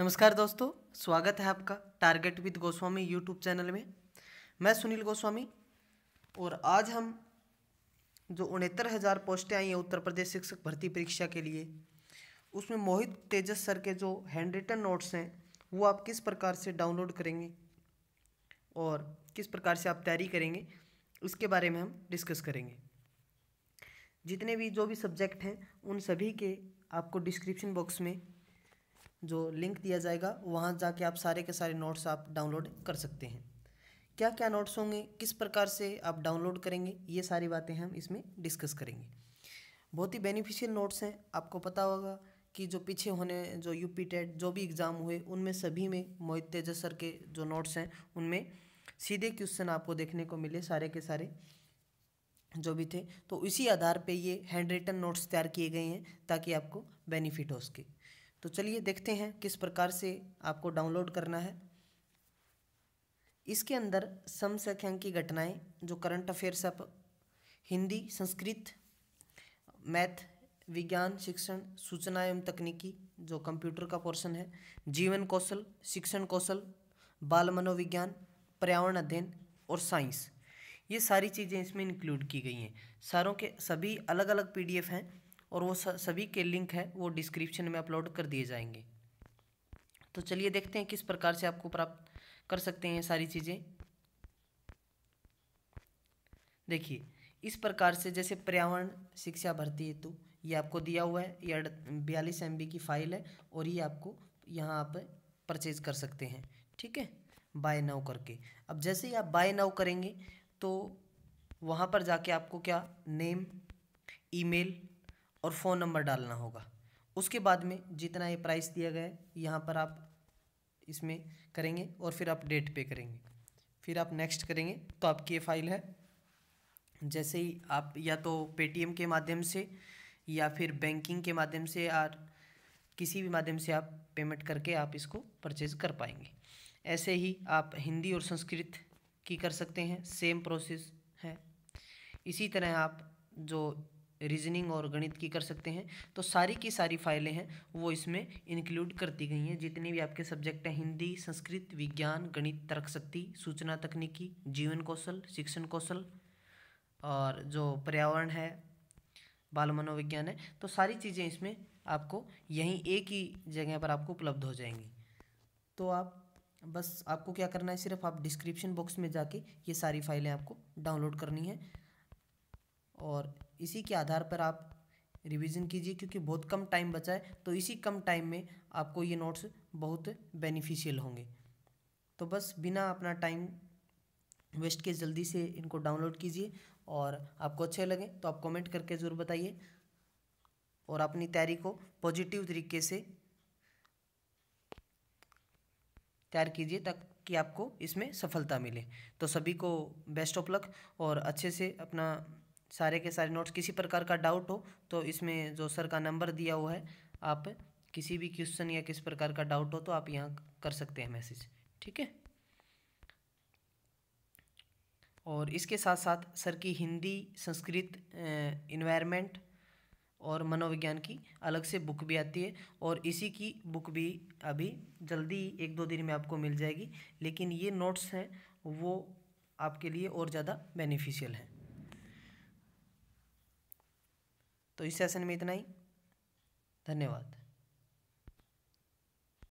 नमस्कार दोस्तों स्वागत है आपका target with Goswami YouTube channel में मैं सुनील गोस्वामी और आज हम जो उनहत्तर हज़ार पोस्टें आई हैं उत्तर प्रदेश शिक्षक भर्ती परीक्षा के लिए उसमें मोहित तेजस सर के जो हैंड रिटन नोट्स हैं वो आप किस प्रकार से डाउनलोड करेंगे और किस प्रकार से आप तैयारी करेंगे उसके बारे में हम डिस्कस करेंगे जितने भी जो भी सब्जेक्ट हैं उन सभी के आपको डिस्क्रिप्शन बॉक्स में जो लिंक दिया जाएगा वहाँ जाके आप सारे के सारे नोट्स आप डाउनलोड कर सकते हैं क्या क्या नोट्स होंगे किस प्रकार से आप डाउनलोड करेंगे ये सारी बातें हम इसमें डिस्कस करेंगे बहुत ही बेनिफिशियल नोट्स हैं आपको पता होगा कि जो पीछे होने जो यू पी टेट जो भी एग्ज़ाम हुए उनमें सभी में मोहित तेजस सर के जो नोट्स हैं उनमें सीधे क्वेश्चन आपको देखने को मिले सारे के सारे जो भी थे तो इसी आधार पे ये हैंड रिटन नोट्स तैयार किए गए हैं ताकि आपको बेनिफिट हो सके तो चलिए देखते हैं किस प्रकार से आपको डाउनलोड करना है इसके अंदर सम की घटनाएं जो करंट अफेयर्स आप हिंदी संस्कृत मैथ विज्ञान शिक्षण सूचना एवं तकनीकी जो कंप्यूटर का पोर्शन है जीवन कौशल शिक्षण कौशल बाल मनोविज्ञान पर्यावरण अध्ययन और साइंस ये सारी चीज़ें इसमें इंक्लूड की गई हैं सारों के सभी अलग अलग पीडीएफ हैं और वो सभी के लिंक है वो डिस्क्रिप्शन में अपलोड कर दिए जाएंगे तो चलिए देखते हैं किस प्रकार से आपको प्राप्त कर सकते हैं सारी चीज़ें देखिए इस प्रकार से जैसे पर्यावरण शिक्षा भर्ती हेतु ये आपको दिया हुआ है ये बयालीस एम की फ़ाइल है और ये आपको यहाँ आप परचेज कर सकते हैं ठीक है बाय नाउ करके अब जैसे ही आप बाय नाउ करेंगे तो वहाँ पर जाके आपको क्या नेम ईमेल और फ़ोन नंबर डालना होगा उसके बाद में जितना ये प्राइस दिया गया है यहाँ पर आप इसमें करेंगे और फिर आप डेट पे करेंगे फिर आप नेक्स्ट करेंगे तो आपकी ये फाइल है जैसे ही आप या तो पेटीएम के माध्यम से या फिर बैंकिंग के माध्यम से और किसी भी माध्यम से आप पेमेंट करके आप इसको परचेज कर पाएंगे ऐसे ही आप हिंदी और संस्कृत की कर सकते हैं सेम प्रोसेस है इसी तरह आप जो रीजनिंग और गणित की कर सकते हैं तो सारी की सारी फाइलें हैं वो इसमें इंक्लूड कर दी गई हैं जितने भी आपके सब्जेक्ट हैं हिंदी संस्कृत विज्ञान गणित शक्ति सूचना तकनीकी जीवन कौशल शिक्षण कौशल और जो पर्यावरण है बाल मनोविज्ञान है तो सारी चीज़ें इसमें आपको यहीं एक ही जगह पर आपको उपलब्ध हो जाएंगी तो आप बस आपको क्या करना है सिर्फ आप डिस्क्रिप्शन बॉक्स में जाके ये सारी फाइलें आपको डाउनलोड करनी है और इसी के आधार पर आप रिवीजन कीजिए क्योंकि बहुत कम टाइम बचा है तो इसी कम टाइम में आपको ये नोट्स बहुत बेनिफिशियल होंगे तो बस बिना अपना टाइम वेस्ट के जल्दी से इनको डाउनलोड कीजिए और आपको अच्छे लगे तो आप कमेंट करके ज़रूर बताइए और अपनी तैयारी को पॉजिटिव तरीके से तैयार कीजिए ताकि आपको इसमें सफलता मिले तो सभी को बेस्ट ऑफ लक और अच्छे से अपना सारे के सारे नोट्स किसी प्रकार का डाउट हो तो इसमें जो सर का नंबर दिया हुआ है आप किसी भी क्वेश्चन या किस प्रकार का डाउट हो तो आप यहाँ कर सकते हैं मैसेज ठीक है और इसके साथ साथ सर की हिंदी संस्कृत इन्वायरमेंट और मनोविज्ञान की अलग से बुक भी आती है और इसी की बुक भी अभी जल्दी एक दो दिन में आपको मिल जाएगी लेकिन ये नोट्स हैं वो आपके लिए और ज़्यादा बेनिफिशियल हैं तो इस सेशन में इतना ही धन्यवाद